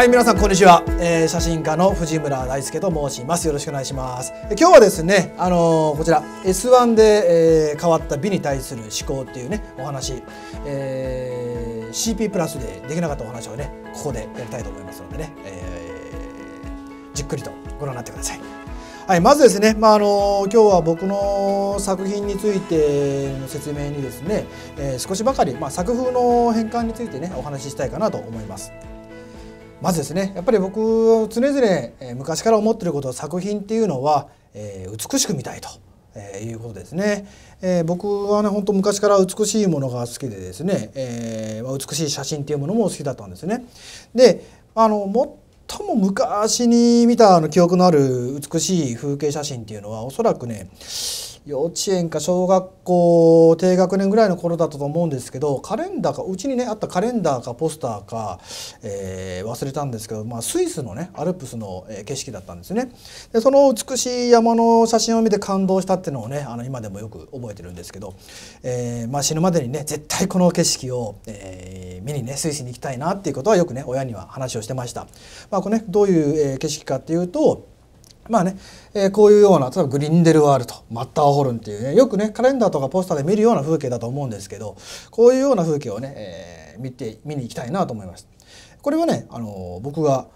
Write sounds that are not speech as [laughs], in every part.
はい皆さんこんにちは、えー、写真家の藤村大輔と申しますよろしくお願いします今日はですねあのー、こちら S1 で、えー、変わった美に対する思考っていうねお話、えー、CP プラスでできなかったお話をねここでやりたいと思いますのでね、えー、じっくりとご覧になってくださいはい、まずですね、まあ、あの今日は僕の作品についての説明にですね、えー、少しばかり、まあ、作風の変換についてねお話ししたいかなと思います。まずですねやっぱり僕常々昔から思ってること作品っていうのは、えー、美しく見たいと。えー、いうことですね、えー、僕はね本当昔から美しいものが好きでですね、えー、美しい写真っていうものも好きだったんですね。であの最も昔に見たあの記憶のある美しい風景写真っていうのはおそらくね幼稚園か小学校低学年ぐらいの頃だったと思うんですけどカレンダーかうちにねあったカレンダーかポスターか、えー、忘れたんですけど、まあ、スイスのねアルプスの景色だったんですねでその美しい山の写真を見て感動したっていうのをねあの今でもよく覚えてるんですけど、えー、まあ、死ぬまでにね絶対この景色を、えー、見にねスイスに行きたいなっていうことはよくね親には話をしてました。まあ、これねどういう景色かっていうとまあね、えー、こういうような例えばグリンデルワールトマッターホルンっていうねよくねカレンダーとかポスターで見るような風景だと思うんですけどこういうような風景をね、えー、見て見に行きたいなと思います。これはね、あのー、僕が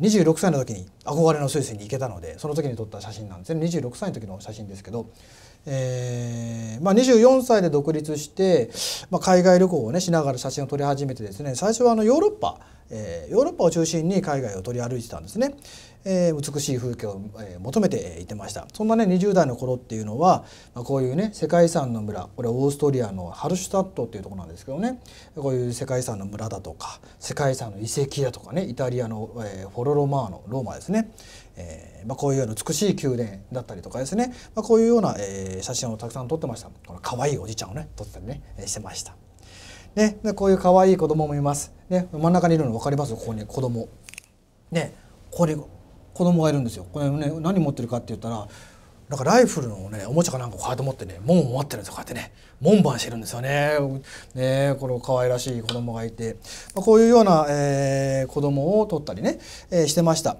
26歳の時に憧れのスイスに行けたのでその時に撮った写真なんですね26歳の時の写真ですけど、えーまあ、24歳で独立して、まあ、海外旅行を、ね、しながら写真を撮り始めてですね最初はあのヨーロッパ、えー、ヨーロッパを中心に海外を撮り歩いてたんですね。えー、美しい風景を、えー、求めていてましたそんなね20代の頃っていうのは、まあ、こういうね世界遺産の村これオーストリアのハルシュタットっていうとこなんですけどねこういう世界遺産の村だとか世界遺産の遺跡だとかねイタリアの、えー、フォロロマーノローマですね、えーまあ、こういうような美しい宮殿だったりとかですね、まあ、こういうような、えー、写真をたくさん撮ってましたこの可愛いおじちゃんをね撮ったりねしてました。ね、でこういう可愛い子供もいます。ね、真ん中にいるの分かりますここに子供。ね、これ子供がいるんですよ。これね何持ってるかって言ったらなんかライフルのねおもちゃかなんかこうやって持ってね門を持ってるんですよこうやってね門番してるんですよね。ねこの可愛らしい子供がいて、まあ、こういうような、えー、子供を取ったりね、えー、してました。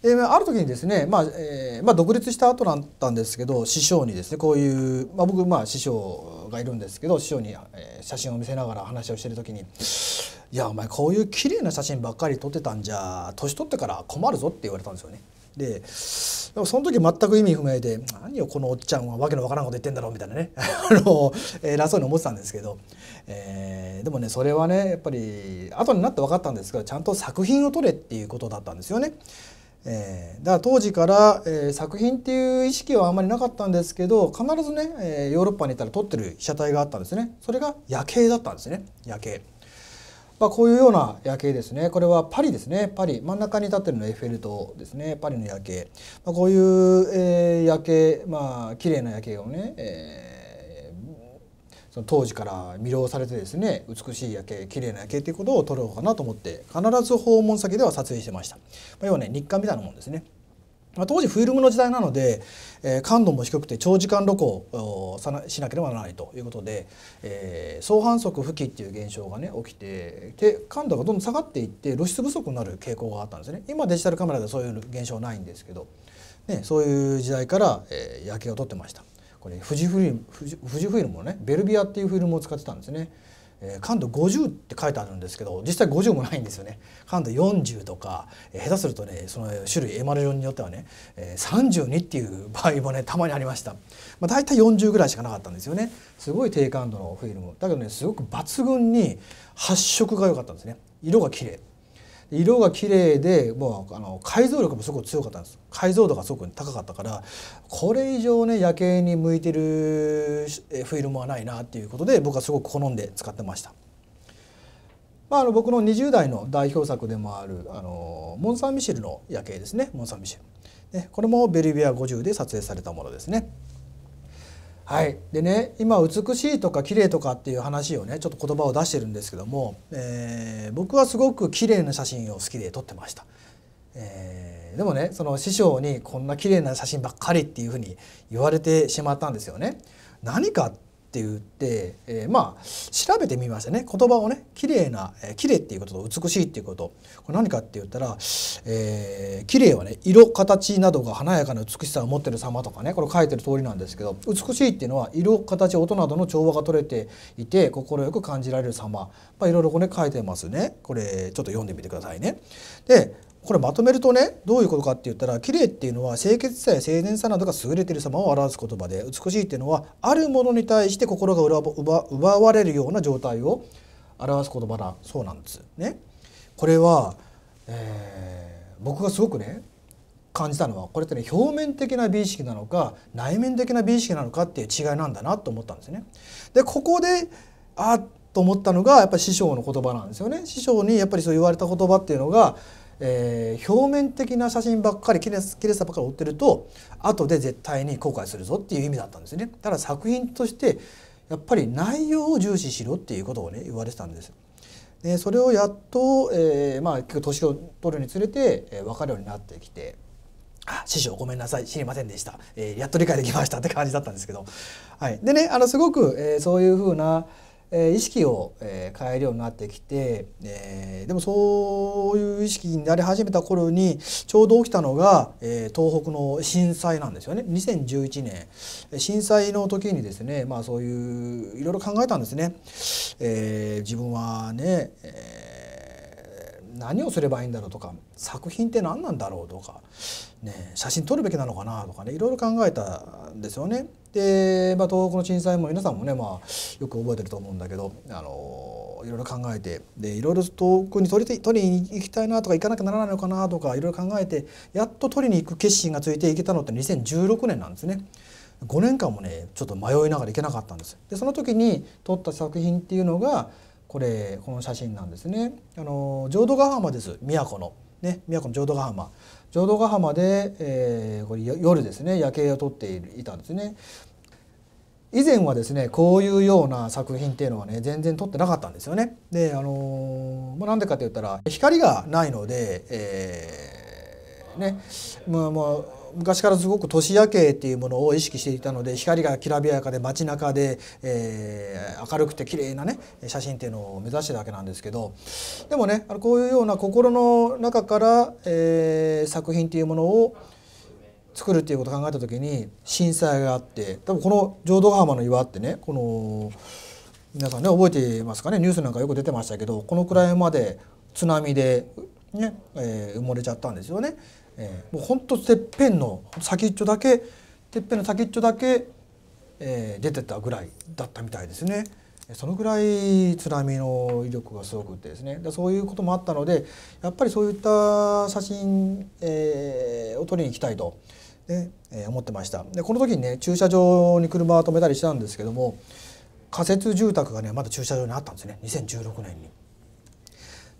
である時にですね、まあえーまあ、独立した後だったんですけど師匠にですねこういう、まあ、僕、まあ、師匠がいるんですけど師匠に、え写真を見せながら話をしてる時に「いやお前こういう綺麗な写真ばっかり撮ってたんじゃ年取ってから困るぞ」って言われたんですよね。ででもその時全く意味不明で何よこのおっちゃんはわけのわからんこと言ってんだろうみたいなね [laughs] あの偉そうに思ってたんですけど、えー、でもねそれはねやっぱり後になって分かったんですけどちゃんと作品を撮れっていうことだったんですよね。えー、だから当時から、えー、作品っていう意識はあんまりなかったんですけど必ずね、えー、ヨーロッパに行ったら撮ってる被写体があったんですねそれが夜景だったんですね夜景。まあ、こういうような夜景ですねこれはパリですねパリ真ん中に立ってるのエッフェル塔ですねパリの夜景、まあ、こういう、えー、夜景まあ綺麗な夜景をね、えー、その当時から魅了されてですね美しい夜景綺麗な夜景ということを撮ろうかなと思って必ず訪問先では撮影してました、まあ、要はね日課みたいなもんですね。まあ、当時フィルムの時代なので、えー、感度も低くて長時間露光をしなければならないということで、えー、相反則不起っていう現象がね起きてで感度がどんどん下がっていって露出不足になる傾向があったんですね今デジタルカメラでそういう現象ないんですけど、ね、そういう時代から、えー、夜景を撮ってましたこれ富士フィルム富士フィルムのねベルビアっていうフィルムを使ってたんですね。え感度50って書いてあるんですけど実際50もないんですよね感度40とか、下手するとねその種類エマルジョンによってはね、え32っていう場合もねたまにありました、まあ、大体40ぐらいしかなかったんですよねすごい低感度のフィルムだけどねすごく抜群に発色が良かったんですね色が綺麗色が綺麗でもうあの解像力もすごく強かったんです解像度がすごく高かったからこれ以上ね夜景に向いてるフィルムはないなっていうことで僕はすごく好んで使ってました。まあ、あの僕の20代の代表作でもあるあのモン・サン・ミシェルの夜景ですねモン・サン・ミシェル、ね、これもベルビア50で撮影されたものですね。はい、でね今美しいとか綺麗とかっていう話をねちょっと言葉を出してるんですけども、えー、僕はすごく綺麗な写真を好きで撮ってました、えー、でもねその師匠にこんな綺麗な写真ばっかりっていうふうに言われてしまったんですよね何かっって言って、えー、まあ調べてみましたね言葉をね綺麗な、えー、綺麗っていうことと美しいっていうことこれ何かって言ったら、えー、綺麗はね色形などが華やかな美しさを持ってる様とかねこれ書いてる通りなんですけど美しいっていうのは色形音などの調和が取れていて快く感じられる様まいろいろこれ、ね、書いてますねこれちょっと読んでみてくださいね。でこれまとめるとねどういうことかって言ったら綺麗っていうのは清潔さや清廉さなどが優れている様を表す言葉で美しいっていうのはあるものに対して心が奪われるような状態を表す言葉だそうなんです。ね、これは、えー、僕がすごくね感じたのはこれってね表面的な美意識なのか内面的な美意識なのかっていう違いなんだなと思ったんですね。でここであと思ったのがやっぱり師匠の言葉なんですよね。師匠にやっぱりそう言われた言葉っていうのがえー、表面的な写真ばっかり綺麗さばっかり追ってると後で絶対に後悔するぞっていう意味だったんですね。ただ作品としてやっぱり内容を重視しろっていうことをね言われてたんです。でそれをやっと、えー、まあ結構年を取るにつれて、えー、分かるようになってきて。あ師匠ごめんなさい知りませんでした、えー、やっと理解できましたって感じだったんですけど、はい、でねあのすごく、えー、そういうふうな、えー、意識を、えー、変えるようになってきて、えー、でもそういう意識になり始めた頃にちょうど起きたのが、えー、東北の震災なんですよね2011年震災の時にですねまあそういういろいろ考えたんですね。えー、自分はね、えー何をすればいいんだろうとか作品って何なんだろうとか、ね、写真撮るべきなのかなとかねいろいろ考えたんですよね。で、まあ、東北の震災も皆さんもね、まあ、よく覚えてると思うんだけど、あのいろいろ考えてでいろいろ遠くに取りりに行きたいなとか行かなきゃならないのかなとかいろいろ考えてやっと取りに行く決心がついて行けたのって2016年なんですね。5年間もねちょっと迷いながら行けなかったんですでその時に撮った作品っていうのがこれこの写真なんですね。あの浄土ヶ浜です宮古のね宮古の浄土ヶ浜浄土ヶ浜で、えー、これ夜ですね夜景を撮っていたんですね。以前はですねこういうような作品っていうのはね全然撮ってなかったんですよね。であのー、まなんでかって言ったら光がないので、えーね、まあ、まあ昔からすごく年夜景っていうものを意識していたので光がきらびやかで街中で、えー、明るくて綺麗なね写真っていうのを目指してたわけなんですけどでもねこういうような心の中から、えー、作品っていうものを作るっていうことを考えた時に震災があって多分この浄土ヶ浜の岩ってねこの皆さんね覚えてますかねニュースなんかよく出てましたけどこのくらいまで津波でね、ねえー、埋もれちゃったんですよね。えー、もうほんとてっぺんの先っちょだけてっぺんの先っちょだけ、えー、出てたぐらいだったみたいですね。そのぐらい津波の威力がすごくてですねだそういうこともあったのでやっぱりそういった写真、えー、を撮りに行きたいと、ねえー、思ってましたでこの時にね駐車場に車を止めたりしたんですけども仮設住宅がねまだ駐車場にあったんですね2016年に。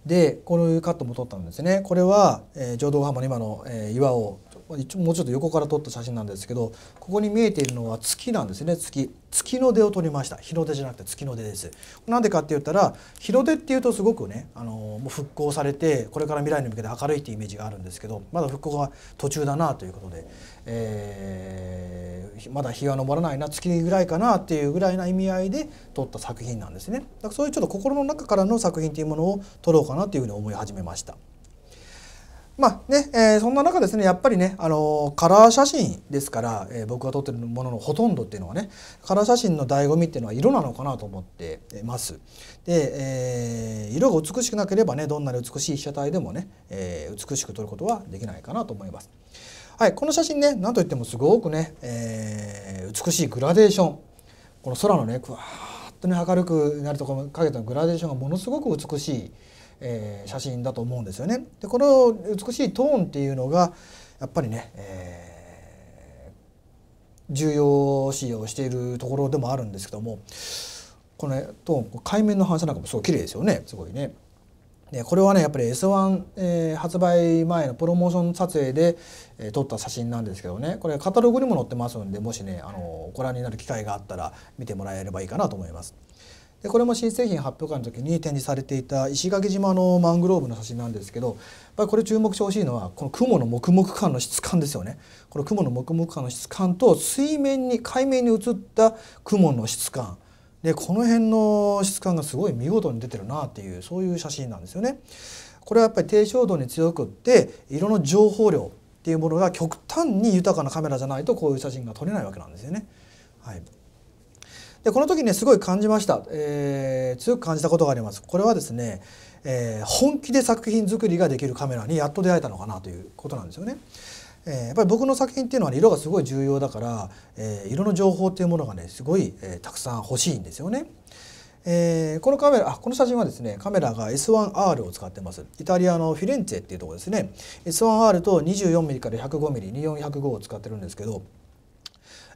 でこういうカットも取ったんですねこれは、えー、浄土ヶ浜の今の、えー、岩を一応もうちょっと横から撮った写真なんですけどここに見えているのは月なんですね月月の出を撮りました日の出じゃなくて月の出ですなんでかって言ったら日の出っていうとすごくねあのもう復興されてこれから未来に向けて明るいっていうイメージがあるんですけどまだ復興が途中だなということで、えー、まだ日が昇らないな月ぐらいかなっていうぐらいな意味合いで撮った作品なんですねだからそういうちょっと心の中からの作品っていうものを撮ろうかなっていうふうに思い始めました。まあねえー、そんな中ですねやっぱりね、あのー、カラー写真ですから、えー、僕が撮ってるもののほとんどっていうのはねカラー写真の醍醐味っていうのは色なのかなと思ってます。で、えー、色が美しくなければねどんなに美しい被写体でもね、えー、美しく撮ることはできないかなと思います。はい、この写真ね何といってもすごくね、えー、美しいグラデーションこの空のねくわーっとね明るくなるところ影のグラデーションがものすごく美しい。えー、写真だと思うんですよね。でこの美しいトーンっていうのがやっぱりね、えー、重要視をしているところでもあるんですけどもこの、ね、トーン海面の反射なんかもすごい綺麗ですよねすごいね。でこれはねやっぱり S1、えー、発売前のプロモーション撮影で、えー、撮った写真なんですけどねこれカタログにも載ってますんでもしねあのご覧になる機会があったら見てもらえればいいかなと思います。でこれも新製品発表会の時に展示されていた石垣島のマングローブの写真なんですけどやっぱりこれ注目してほしいのはこの雲の黙々感の質感ですよねこの雲の黙々感の質感と水面に海面に映った雲の質感でこの辺の質感がすごい見事に出てるなっていうそういう写真なんですよね。これはやっぱり低照度に強くって色の情報量っていうものが極端に豊かなカメラじゃないとこういう写真が撮れないわけなんですよね。はい、でこの時ねすごい感じました、えー、強く感じたことがありますこれはですね、えー、本気で作品作りができるカメラにやっと出会えたのかなということなんですよね。えー、やっぱり僕の作品っていうのは、ね、色がすごい重要だから、えー、色の情報っていうものがねすごい、えー、たくさん欲しいんですよね。えー、このカメラあこの写真はですねカメラが S1R を使ってますイタリアのフィレンツェっていうとこですね S1R と 24mm から 105mm2405 を使ってるんですけど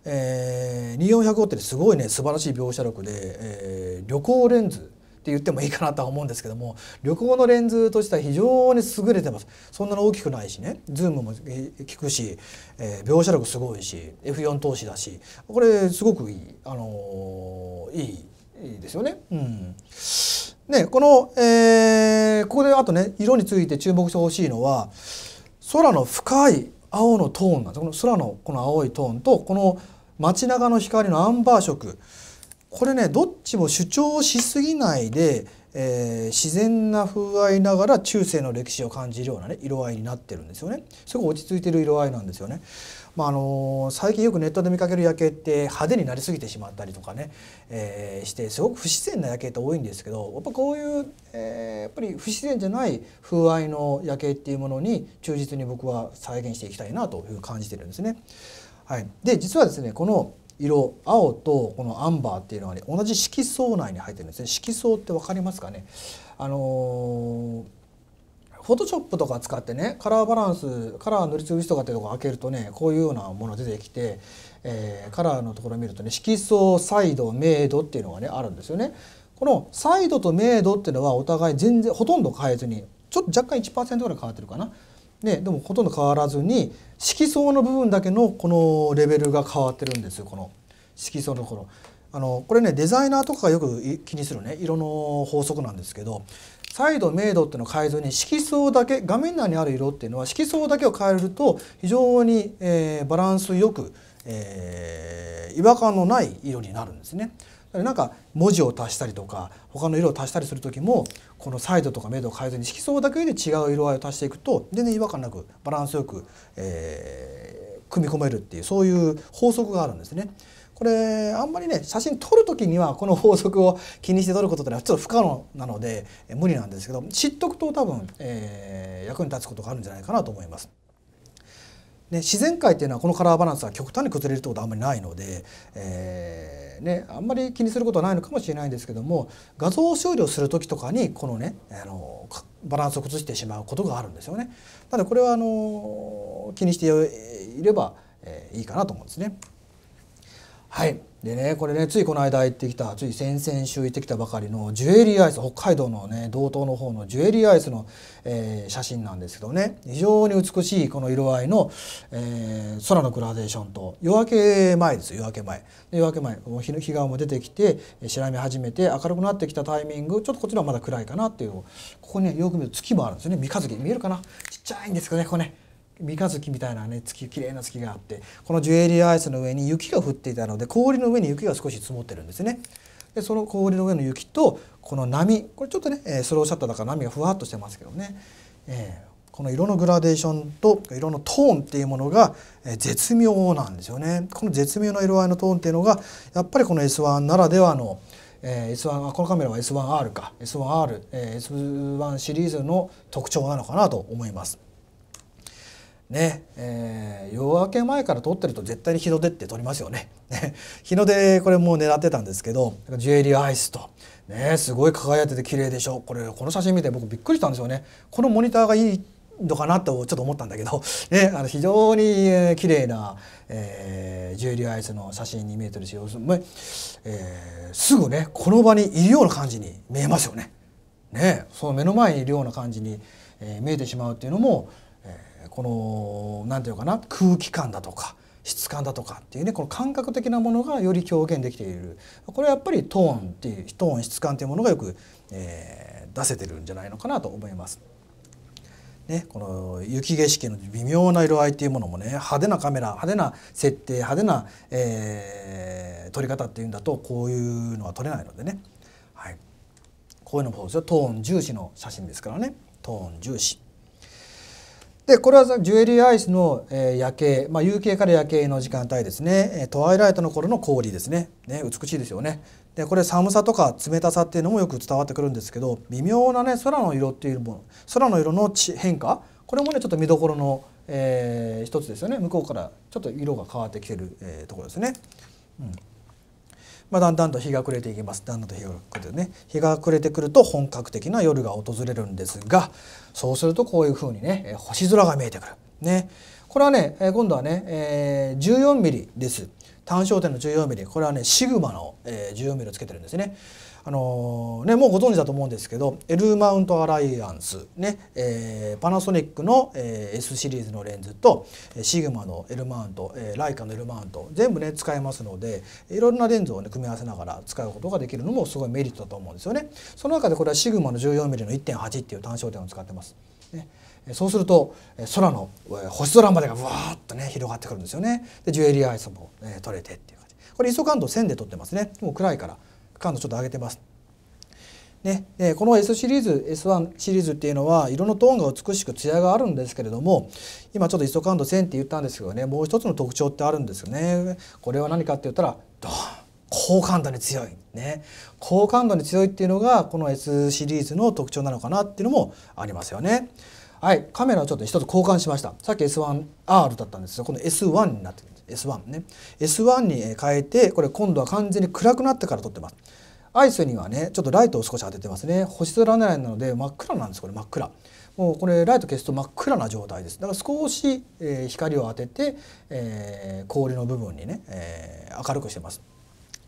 えー、2400号ってすごいね素晴らしい描写力で、えー、旅行レンズって言ってもいいかなとは思うんですけども旅行のレンズとしては非常に優れてますそんなの大きくないしねズームも効くし、えー、描写力すごいし F4 投資だしこれすごくいい、あのー、いいいいですよね。うんね、この、えー、ここであとね色について注目してほしいのは空の深い青のトーンなんですこの空のこの青いトーンとこの街中の光のアンバー色これねどっちも主張しすぎないで、えー、自然な風合いながら中世の歴史を感じるようなね色合いになってるんですよねすごい落ち着いてる色合いなんですよね。まあ、あの最近よくネットで見かける夜景って派手になりすぎてしまったりとかね、えー、してすごく不自然な夜景って多いんですけどやっぱこういう、えー、やっぱり不自然じゃない風合いの夜景っていうものに忠実に僕は再現していきたいなという感じてるんですね。はい、で実はですねこの色青とこのアンバーっていうのはね同じ色相内に入ってるんですね色相って分かりますかねあのーフォトショップとか使ってねカラーバランスカラー塗りつぶしとかってとこ開けるとねこういうようなもの出てきて、えー、カラーのところ見るとね色相サイド明度っていうのがねあるんですよね。このサイドと明度っていうのはお互い全然ほとんど変えずにちょっと若干1%ぐらい変わってるかな。でもほとんど変わらずに色相の部分だけのこのレベルが変わってるんですよこの色相のところ。あのこれねデザイナーとかがよく気にするね色の法則なんですけど彩度明度っていうのを変えずに色相だけ画面内にある色っていうのは色相だけを変えると非常に、えー、バランスよく、えー、違和感のない色になるんですね。なんか文字を足したりとか他の色を足したりする時もこのサイドとか明度を変えずに色相だけで違う色合いを足していくと全然違和感なくバランスよく、えー、組み込めるっていうそういう法則があるんですね。これあんまりね写真撮る時にはこの法則を気にして撮ることってのはちょっと不可能なので無理なんですけど知っとくと多分、えー、役に立つことがあるんじゃないかなと思います。ね、自然界っていうのはこのカラーバランスは極端に崩れるってことはあんまりないので、えーね、あんまり気にすることはないのかもしれないんですけども画像を修理をする時とかにこのねあのバランスを崩してしまうことがあるんですよね。なのでこれはあの気にしていれば、えー、いいかなと思うんですね。はいでねこれねついこの間行ってきたつい先々週行ってきたばかりのジュエリーアイス北海道のね道東の方のジュエリーアイスの、えー、写真なんですけどね非常に美しいこの色合いの、えー、空のグラデーションと夜明け前です夜明け前夜明け前日日がも出てきて白み始めて明るくなってきたタイミングちょっとこっちのはまだ暗いかなっていうここねよく見ると月もあるんですよね三日月見えるかなちっちゃいんですけどねここね三日月みたいなね月綺麗な月があってこのジュエリーアイスの上に雪が降っていたので氷の上に雪が少し積もってるんですね。でその氷の上の雪とこの波これちょっとね、えスローシャッターだから波がふわっとしてますけどね、えー、この色のグラデーションと色のトーンっていうものが、え絶妙なんですよね。この絶妙な色合いのトーンっていうのがやっぱりこの S1 ならではのえー、S1 このカメラは S1R か S1R、えー、S1 シリーズの特徴なのかなと思います。ねえー、夜明け前から撮ってると絶対に日の出って撮りますよね。[laughs] 日の出これもう狙ってたんですけどジュエリーアイスと、ね、すごい輝いてて綺麗でしょこれこの写真見て僕びっくりしたんですよね。このモニターがいいのかなとちょっと思ったんだけど、[laughs] ね、あの非常に、え綺麗な、えー、ジュエリーアイスの写真に見えてるし、えー、すぐねこの場にいるような感じに見えますよね。ねその目の前にいるような感じに、えー、見えてしまうっていうのもこの何て言うかな空気感だとか質感だとかっていうねこの感覚的なものがより表現できているこれはやっぱりトーンっていうトーン質感っていうものがよく、えー、出せてるんじゃないのかなと思います。ね、この雪景色の微妙な色合いっていうものもね派手なカメラ派手な設定派手な、えー、撮り方っていうんだとこういうのは撮れないのでね、はい、こういうのもそうですよトーン重視の写真ですからねトーン重視。でこれはジュエリーアイスの、え夜景、まあ、夕景から夜景の時間帯ですね、えトワイライトの頃の氷ですねね美しいですよねでこれ寒さとか冷たさっていうのもよく伝わってくるんですけど微妙なね空の色っていうもの空の色の変化これもねちょっと見どころの、えー、一つですよね向こうからちょっと色が変わってきてる、えー、ところですね。うんまあ、だんだんと日が暮れていきますだんだんと日が暮れてね日が暮れてくると本格的な夜が訪れるんですがそうするとこういうふうにね星空が見えてくる。ね、これはね今度はね、えー、14mm です。単焦点の 14mm これはねシグマの、えー、14mm をつけてるんですね。あのね、もうご存知だと思うんですけど L マウントアライアンスね、えー、パナソニックの、えー、S シリーズのレンズとシグマの L マウント、えー、ライカの L マウント全部ね使えますのでいろんなレンズを、ね、組み合わせながら使うことができるのもすごいメリットだと思うんですよね。その中でこれはシグマの 14mm の1.8っていう単焦点を使ってます。ねそうすると空の星空までがわーっとね広がってくるんですよね。でジュエリーアイスも、えー、取れてっていう感じ。これイソ感度1000で撮ってますね。もう暗いから。感度ちょっと上げてます。ね、でこの S シリーズ S1 シリーズっていうのは色のトーンが美しくツヤがあるんですけれども今ちょっと ISO 感度1000って言ったんですけどねもう一つの特徴ってあるんですよね。これは何かって言ったらドン高感度に強いね高感度に強いっていうのがこの S シリーズの特徴なのかなっていうのもありますよね。はい、カメラをちょっと一つ交換しました。さっき S1R だったんですが、この S1 になってるんです。S1 ね S1 に変えてこれ今度は完全に暗くなってから撮ってますアイスにはねちょっとライトを少し当ててますね星空狙いなので真っ暗なんですこれ真っ暗もうこれライト消すと真っ暗な状態ですだから少し、え光を当てて、え氷の部分にね、え明るくしてます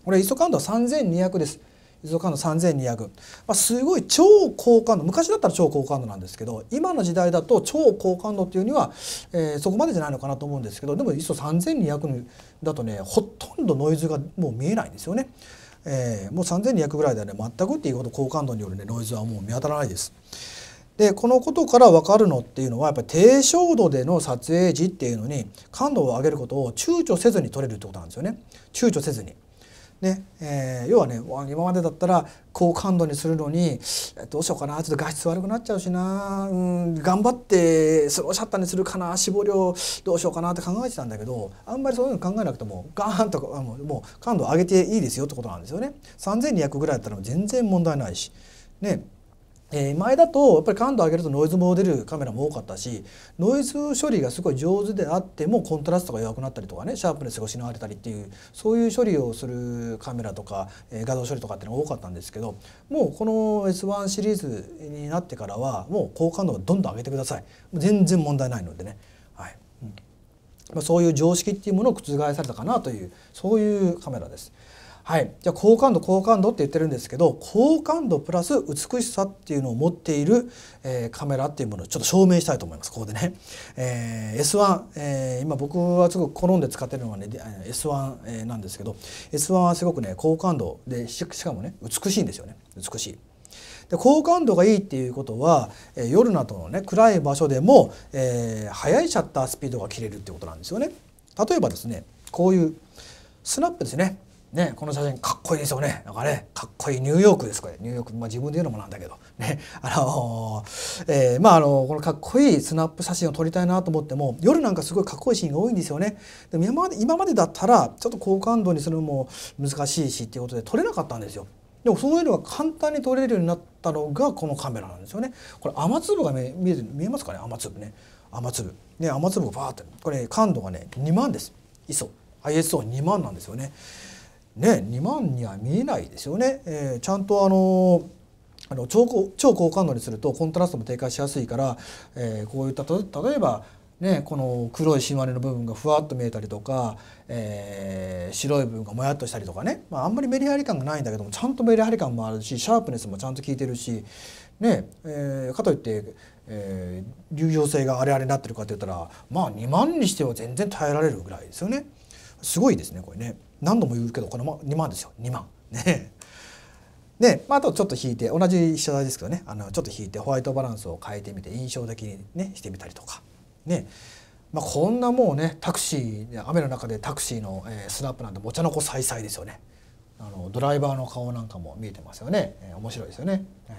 これ ISO 感度は3200です持続可能3200、まあ、すごい超高感度昔だったら超高感度なんですけど今の時代だと超高感度っていうには、えー、そこまでじゃないのかなと思うんですけどでも ISO3200 だとねほとんどノイズがもう見えないんですよね。えー、もう3200ぐらいではね全くっていうほど高感度による、ね、ノイズはもう見当たらないです。でこのことから分かるのっていうのはやっぱり低照度での撮影時っていうのに感度を上げることを躊躇せずに撮れるってことなんですよね躊躇せずに。ねえー、要はね今までだったら高感度にするのにどうしようかなちょっと画質悪くなっちゃうしな、うん、頑張ってスローシャッターにするかな絞りをどうしようかなって考えてたんだけどあんまりそういうの考えなくてもガーンともう感度上げていいですよってことなんですよね。3200ぐらいだったら全然問題ないしねえ前だとやっぱり感度上げるとノイズも出るカメラも多かったしノイズ処理がすごい上手であってもコントラストが弱くなったりとかねシャープネスが失われたりっていうそういう処理をするカメラとか、え画像処理とかっていうのが多かったんですけどもうこの S1 シリーズになってからはもう高感度をどんどん上げてください全然問題ないのでね、はいうんまそういう常識っていうものを覆されたかなというそういうカメラです。はい、じゃあ好感度好感度って言ってるんですけど好感度プラス美しさっていうのを持っている、えー、カメラっていうものをちょっと証明したいと思いますここでね、えー、S1、えー、今僕はすごく好んで使ってるのはね S1、えー、なんですけど S1 はすごくね好感度でしかもね美しいんですよね美しい。で好感度がいいっていうことは、えー、夜などのね暗い場所でも、えー、速いシャッタースピードが切れるってことなんですよね。例えばですねこういうスナップですねね、この写真かっこいいですよねなんかねかっこいいニューヨークですこれニューヨーク、まあ、自分で言うのもなんだけど、ねあのー、えー、まあ、あのこのかっこいいスナップ写真を撮りたいなと思っても夜なんかすごいかっこいいシーンが多いんですよねでも今まで今までだったらちょっと好感度にするのも難しいしっていうことで撮れなかったんですよでもそういうのが簡単に撮れるようになったのがこのカメラなんですよね。これ雨粒が見え見えますかね雨粒ね雨粒ね雨粒がバーってこれ感度がね2万です ISO ISO2 万なんですよね。ね、2万には見えないですよね。えー、ちゃんとあのあの超超高感度にするとコントラストも低下しやすいから、えー、こういった例えば、ね、この黒いシマネの部分がふわっと見えたりとか、えー、白い部分がもやっとしたりとかね、まあ、あんまりメリハリ感がないんだけどもちゃんとメリハリ感もあるしシャープネスもちゃんと効いてるし、ねえー、かといってえー、流用性があれあれになってるかって言ったらまあ2万にしては全然耐えられるぐらいですよねすごいですねこれね。何度も言うけどこれも2万ですよ2万ねで、まあ、あとちょっと引いて同じ被写体ですけどねあのちょっと引いてホワイトバランスを変えてみて印象的にねしてみたりとかねまあ、こんなもうねタクシー雨の中でタクシーの、えスナップなんてお茶の子さいさいですよねあのドライバーの顔なんかも見えてますよね、えー、面白いですよね、はい、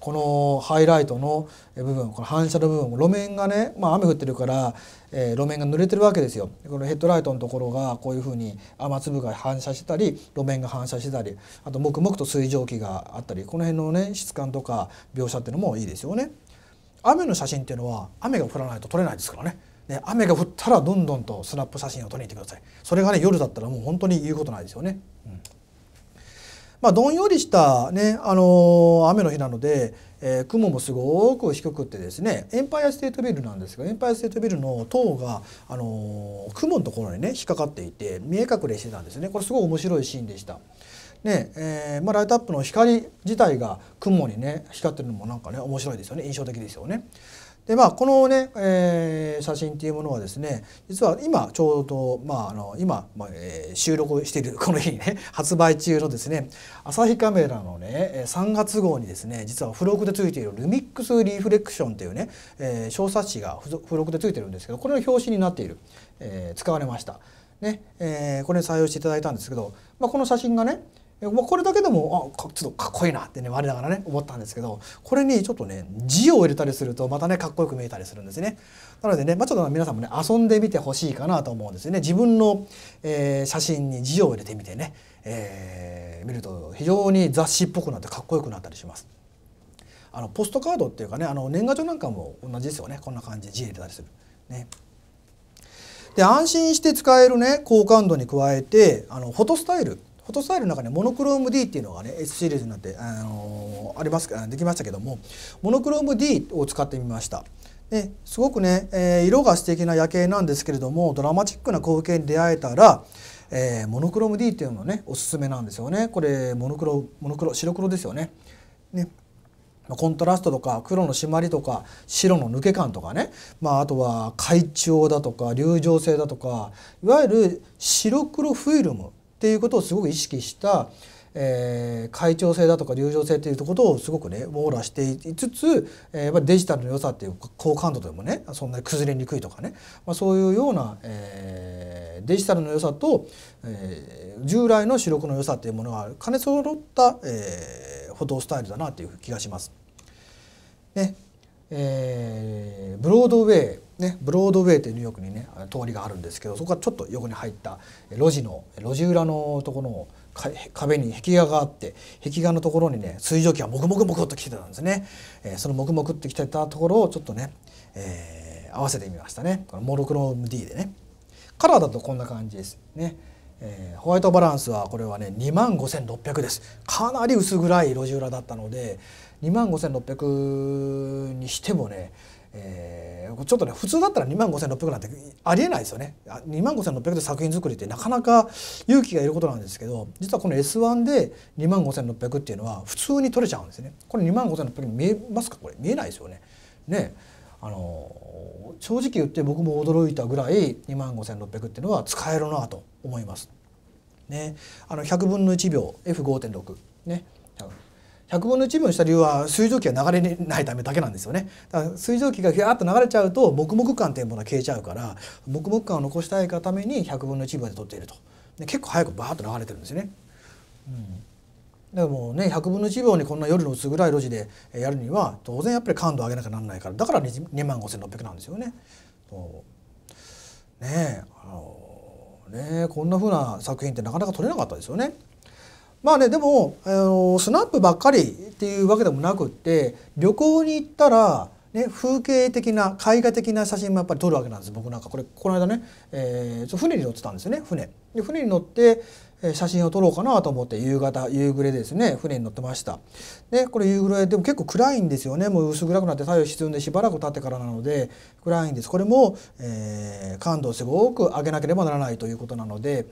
このハイライトの部分この反射の部分も路面がね、まあ、雨降ってるからえー、路面が濡れてるわけですよこのヘッドライトのところがこういうふうに雨粒が反射してたり路面が反射してたりあと黙々と水蒸気があったりこの辺のね質感とか描写っていうのもいいですよね。雨の写真っていうのは雨が降らないと撮れないですからね。ね、雨が降ったらどんどんとスナップ写真を撮りに行ってください。それがね夜だったらもう本当に言うことないですよね。うんまあ、どんよりした、ね、あの雨の日なので、えー、雲もすごく低くってですねエンパイアステートビルなんですがエンパイアステートビルの塔が、あのー、雲のところにね引っかかっていて見え隠れしてたんですねこれすごい面白いシーンでした。ねえーまあ、ライトアップの光自体が雲にね光ってるのもなんかね面白いですよね印象的ですよね。でまあこのね、えー、写真っていうものはですね実は今ちょうど、まあ、あの今、まあえー、収録している [laughs] この日にね発売中のですね朝日カメラのね3月号にですね実は付録で付いている「ルミックス・リフレクション」というね、えー、小冊子が付録で付いてるんですけどこれの表紙になっている、えー、使われました。ねえー、これ採用していただいたんですけど、まあ、この写真がねまあ、これだけでもあちょっとかっこいいなってね我ながらね思ったんですけどこれにちょっとね字を入れたりするとまたねかっこよく見えたりするんですね。なのでね、まあ、ちょっと皆さんもね遊んでみてほしいかなと思うんですよね。自分の、えー、写真に字を入れてみてね、えー、見ると非常に雑誌っぽくなってかっこよくなったりします。あのポストカードっていうかねあの年賀状なんかも同じですよねこんな感じで字入れたりする。ね、で安心して使えるね好感度に加えてあのフォトスタイルフォトスタイルの中にモノクローム D っていうのがね S シリーズになって、あのー、ありますできましたけどもモノクローム D を使ってみました。ですごくね、えー、色が素敵な夜景なんですけれどもドラマチックな光景に出会えたら、えー、モノクローム D っていうのねおすすめなんですよねこれモノクロモノクロ白黒ですよね。ねコントラストとか黒の締まりとか白の抜け感とかね、まあ、あとは海中だとか流浄性だとかいわゆる白黒フィルムっていうことをすごく意識した、えー、会長性だとか流暢性っていうことをすごくね網羅していつつ、えー、やっぱデジタルの良さっていう好感度でもねそんなに崩れにくいとかね、まあ、そういうような、えー、デジタルの良さと、えー、従来の主力の良さっていうものが兼ね揃った、えー、フォトスタイルだなっていう気がします。ね、えー、ブロードウェイね、ブロードウェイってニューヨークにね通りがあるんですけどそこはちょっと横に入った路地の路地裏のところの壁に壁画があって壁画のところにね水蒸気がもくもくもくっと来てたんですね、えー、そのもくもくって来てたところをちょっとね、えー、合わせてみましたねこのモロクローム D でねカラーだとこんな感じですね、えー、ホワイトバランスはこれはね2万5600ですかなり薄暗い路地裏だったので2万5600にしてもねえー、ちょっとね普通だったら2万5600なんてありえないですよね2万5600で作品作りってなかなか勇気がいることなんですけど実はこの S1 で2万5600っていうのは普通に取れちゃうんですねこれ2万5600に見えますかこれ見えないですよねねあの正直言って僕も驚いたぐらい2万5600っていうのは使えるなと思いますねあの100分の1秒 F5.6 ね100分の1分した理由は水蒸気が流れないためだけなんですよねだから水蒸気がギゃーッと流れちゃうと黙々感っていうものは消えちゃうから黙々感を残したいがために100分の1分で撮っているとで結構早くバーッと流れてるんですよね。うんでもね100分の1秒にこんな夜の薄暗い路地でやるには当然やっぱり感度を上げなきゃなんないからだから 2, 万5600なんですよね。ねえあのねこんなふうな作品ってなかなか撮れなかったですよね。まあねでも、あのスナップばっかりっていうわけでもなくって旅行に行ったら、ね、風景的な絵画的な写真もやっぱり撮るわけなんです僕なんかこれこの間ね、えー、船に乗ってたんですよね船。で船に乗って写真を撮ろうかなと思って夕方夕暮れですね船に乗ってましたでこれ夕暮れでも結構暗いんですよねもう薄暗くなって太陽沈んでしばらく経ってからなので暗いんですこれも、えー、感度をすごく上げなければならないということなので、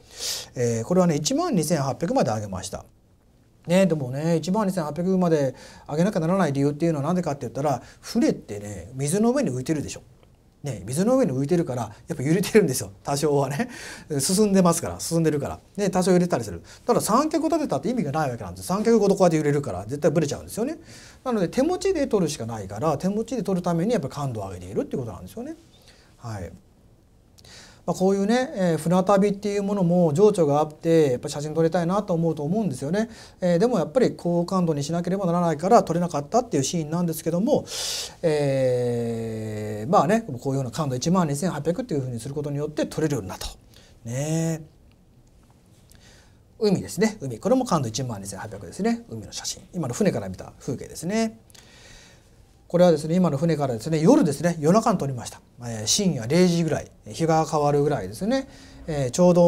えー、これはね1万2800まで上げましたね、でもね1万2800まで上げなきゃならない理由っていうのは何でかって言ったら船ってね水の上に浮いてるでしょ。ね、水の上に浮いてるからやっぱ揺れてるんですよ多少はね [laughs] 進んでますから進んでるから、ね、多少揺れたりするただ三脚立てたって意味がないわけなんです三脚ごとこうやって揺れるから絶対ブレちゃうんですよねなので手持ちで取るしかないから手持ちで取るためにやっぱ感度を上げているってことなんですよねはい。まあ、こういうね、えー、船旅っていうものも情緒があってやっぱ写真撮りたいなと思うと思うんですよね、えー、でもやっぱり高感度にしなければならないから撮れなかったっていうシーンなんですけども、えー、まあねこういうような感度1万2800っていうふうにすることによって撮れるようになと。ね海ですね海これも感度1万2800ですね海の写真今の船から見た風景ですね。これはですね今の船からですね夜ですね夜中に撮りました、え深夜0時ぐらい日が変わるぐらいですね、えちょうど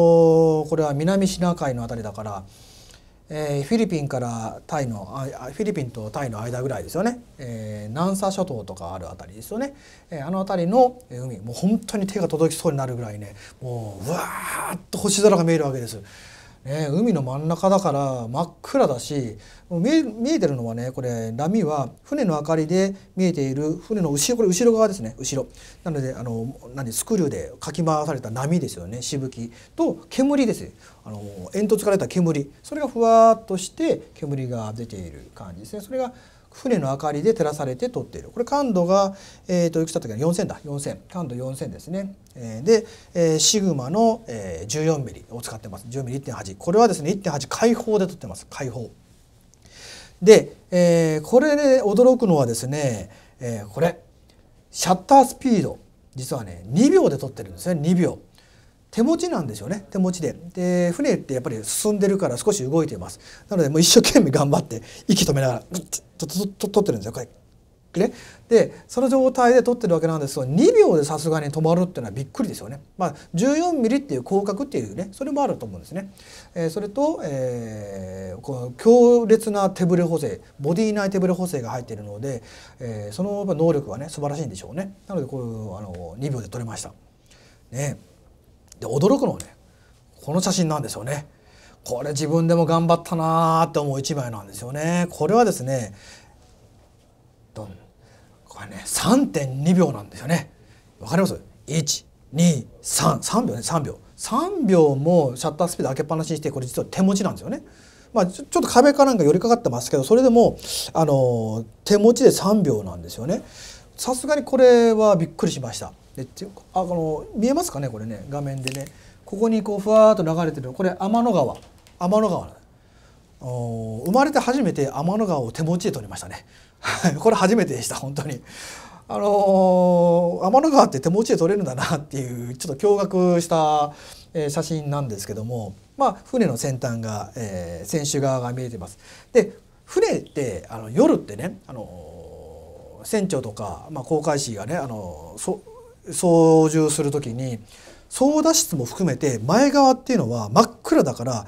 これは南シナ海の辺りだから、えフィリピンからタイのあフィリピンとタイの間ぐらいですよね、え南沙諸島とかある辺りですよね、えあの辺りの海もう本当に手が届きそうになるぐらいねもううわーっと星空が見えるわけです。ね、海の真ん中だから真っ暗だし見えてるのはねこれ波は船の明かりで見えている船の後ろこれ後ろ側ですね後ろなのであの何スクリューでかき回された波ですよねしぶきと煙ですあの煙突から出た煙それがふわっとして煙が出ている感じですねそれが船の明かりで照らされて撮っているこれ感度が、えーと、といくつだったっけ4000だ4000感度4000ですね、えー、で、えー、シグマの、えー、14ミリを使ってます14ミリ1.8これはですね1.8開放で撮ってます開放で、えー、これで驚くのはですね、えー、これシャッタースピード実はね2秒で撮ってるんですね2秒手持ちなんですよね手持ちでで船ってやっぱり進んでるから少し動いてますなのでもう一生懸命頑張って息止めながらグッととと撮ってるんですよこれ。ね、でその状態で撮ってるわけなんですが2秒でさすがに止まるっていうのはびっくりですよね。まあ、14ミリっていう広角っていうねそれもあると思うんですね。えー、それと、えー、この強烈な手ブレ補正ボディ内手ブレ補正が入っているので、えー、その能力はね素晴らしいんでしょうね。なのでこうあの2秒で撮れました。ね、で驚くのはねこの写真なんですよね。これ自分でも頑張ったなーって思う一枚なんですよね。これはですねどんこれね3.2秒なんですよね。わかります ?123 秒ね3秒。3秒もシャッタースピード開けっぱなしにしてこれ実は手持ちなんですよね。まあ、ちょっと壁かなんか寄りかかってますけどそれでもあの手持ちで3秒なんですよね。さすがにこれはびっくりしました。であの見えますかねこれね画面でねここにこうふわっと流れてるこれ天の川天の川生まれて初めて天の川を手持ちで取りましたねこれ初めてでした本当にあのー、天の川って手持ちで取れるんだなっていうちょっと驚愕した、えー、写真なんですけどもまあ船の先端が、えー、船首側が見えてます。で船ってあの夜ってね、あのー、船長とか、まあ、航海士がね、あのー、操縦する時に操舵室も含めて前側っていうのは真っ暗だから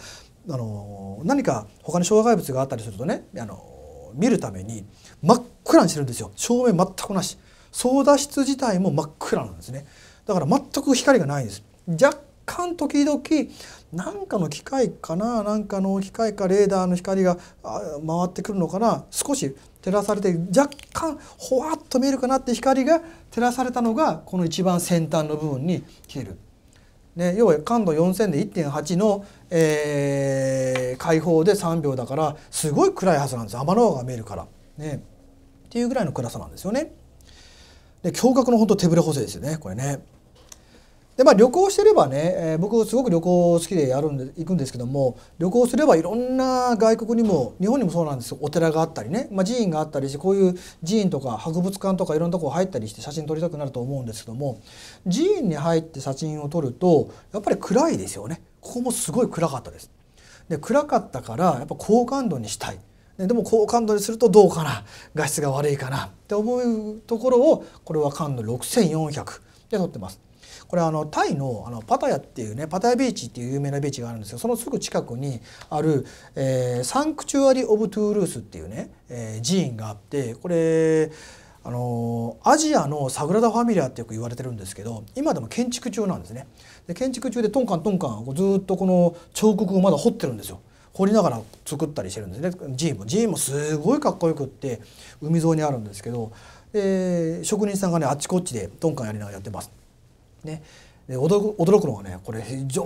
あの何か他に障害物があったりするとねあの見るために真っ暗にしてるんですよ照明全くなし操舵室自体も真っ暗なんですねだから全く光がないです若干時々何かの機械かな何かの機械かレーダーの光が回ってくるのかな少し照らされて若干ほわっと見えるかなって光が照らされたのがこの一番先端の部分に消えるね、要は感度4000で1.8の、えー、開放で3秒だからすごい暗いはずなんです天の川が見えるから。ね、っていうぐらいの暗さなんですよね。で驚愕の本当手ぶれ補正ですよねこれね。でまあ、旅行してればね、えー、僕すごく旅行好きでやるんで行くんですけども旅行すればいろんな外国にも日本にもそうなんですよお寺があったりね、まあ、寺院があったりしてこういう寺院とか博物館とかいろんなとこ入ったりして写真撮りたくなると思うんですけども寺院に入って写真を撮るとやっぱり暗いですよねここもすごい暗かったです。で暗かったからやっぱ好感度にしたい。でも好感度にするとどうかな画質が悪いかなって思うところをこれは感度6400で撮ってます。これあのタイのあのパタヤっていうねパタヤビーチっていう有名なビーチがあるんですけどそのすぐ近くにある、えー、サンクチュアリ・オブ・トゥールースっていうね、えー、寺院があってこれあのアジアのサグラダ・ファミリアってよく言われてるんですけど今でも建築中なんですねで建築中でトンカントンカンずっとこの彫刻をまだ掘ってるんですよ掘りながら作ったりしてるんですね寺院も寺院もすごいかっこよくって海沿いにあるんですけど職人さんがねあっちこっちでトンカンやりながらやってますね、で驚くのがねこれ非常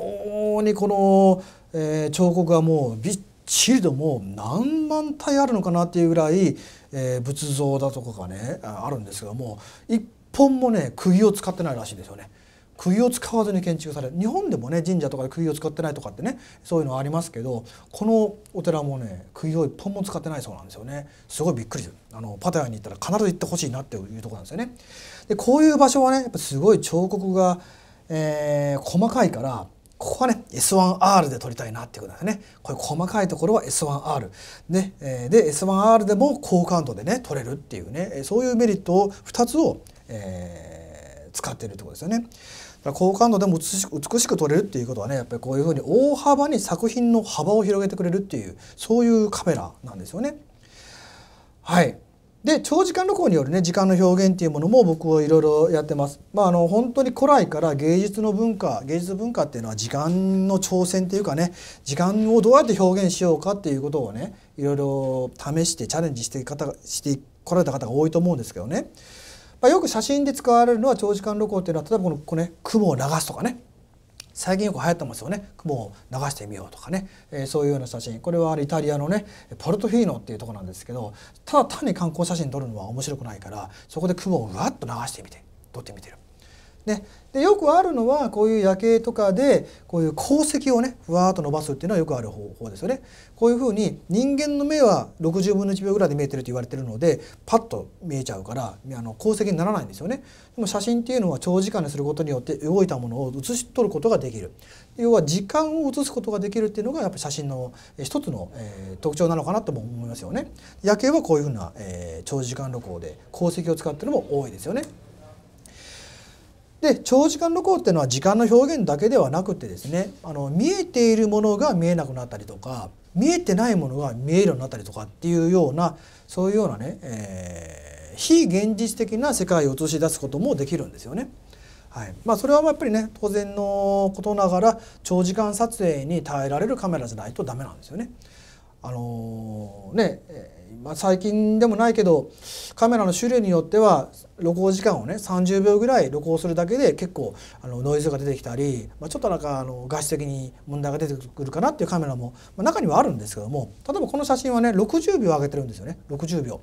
にこの、えー、彫刻がもうびっちりともう何万体あるのかなっていうぐらい、えー、仏像だとかがねあるんですけども一本もね釘を使ってないらしいですよね。釘を使わずに建築され日本でもね神社とかで釘を使ってないとかってねそういうのはありますけどこのお寺もね釘を一本も使ってないそうなんですよねすごいびっくりするあのパタヤに行ったら必ず行ってほしいなっていうとこなんですよね。でこういう場所はねやっぱすごい彫刻が、えー、細かいからここはね S1R で撮りたいなっていうことだよねこういう細かいところは S1R ね、えで S1R でも高感度でね撮れるっていうねそういうメリットを2つを、えー、使ってるってことですよね。高感度でも美しく撮れるっていうことはねやっぱりこういうふうに大幅に作品の幅を広げてくれるっていうそういうカメラなんですよね。はいで長時間旅行によるね時間の表現っていうものも僕はいろいろやってます。まああの本当に古来から芸術の文化芸術文化っていうのは時間の挑戦っていうかね時間をどうやって表現しようかっていうことをねいろいろ試してチャレンジして方してこられた方が多いと思うんですけどね。まあ、よく写真で使われるのは長時間旅行っていうのは例えばこのこ、ね、雲を流すとかね最近よく流行ってますよね雲を流してみようとかね、えー、そういうような写真これはイタリアのねポルトフィーノっていうとこなんですけどただ単に観光写真撮るのは面白くないからそこで雲をうわっと流してみて撮ってみてる。ね、でよくあるのはこういう夜景とかでこういう鉱石をねふわーっと伸ばすっていうのはよくある方法ですよね。こういうふうに人間の目は60分の1秒ぐらいで見えてると言われてるのでパッと見えちゃうからあの鉱石にならないんですよね。でも写真っていうのは長時間にすることによって動いたものを写し取ることができる。要は時間を写すことができるっていうのがやっぱ写真の一つの、えー、特徴なのかなとも思いますよね。夜景はこういうふうな、えー、長時間旅行で鉱石を使ってるのも多いですよね。で長時間旅行っていうのは時間の表現だけではなくてですねあの見えているものが見えなくなったりとか見えてないものが見えるようになったりとかっていうようなそういうようなね、えー、非現実的な世界を映し出すこともできるんですよね。はいまあ、それはやっぱりね当然のことながら長時間撮影に耐えられるカメラじゃないとダメなんですよね。あのー、ねまあ、最近でもないけどカメラの種類によっては録音時間をね30秒ぐらい録音するだけで結構あのノイズが出てきたり、まあ、ちょっとなんかあの画質的に問題が出てくるかなっていうカメラも、まあ、中にはあるんですけども例えばこの写真はね60秒上げてるんですよね60秒。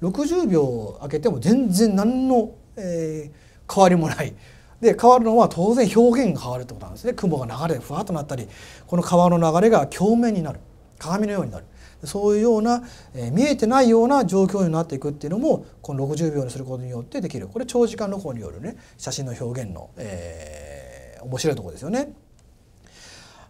60秒開けても全然何の、えー、変わりもない。で変わるのは当然表現が変わるってことなんですね。雲が流れでふわっとなったりこの川の流れが鏡面になる鏡のようになる。そういうような、えー、見えてないような状況になっていくっていうのもこの60秒にすることによってできるこれ長時間録音によるね写真の表現の、えー、面白いところですよね。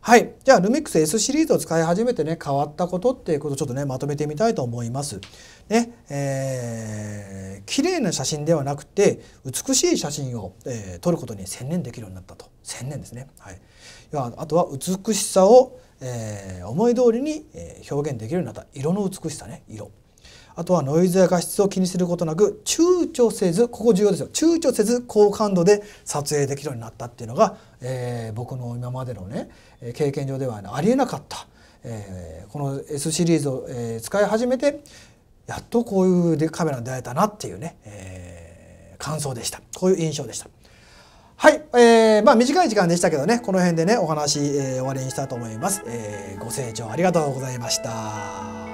はい。じゃあ、ルミックス S シリーズを使い始めてね、変わったことっていうことをちょっとね、まとめてみたいと思います。ね、えー、綺麗な写真ではなくて、美しい写真を、えー、撮ることに専念できるようになったと。専念ですね。はい。あとは、美しさをえー、思い通りに表現できるようになった色の美しさね色あとはノイズや画質を気にすることなく躊躇せずここ重要ですよ躊躇せず高感度で撮影できるようになったっていうのが、えー、僕の今までのね経験上ではありえなかった、えー、この S シリーズを、えー、使い始めてやっとこういうカメラに出会えたなっていうね、えー、感想でしたこういう印象でした。はい、えー、まあ短い時間でしたけどね、この辺でね、お話、えー、終わりにしたいと思います。えー、ご清聴ありがとうございました。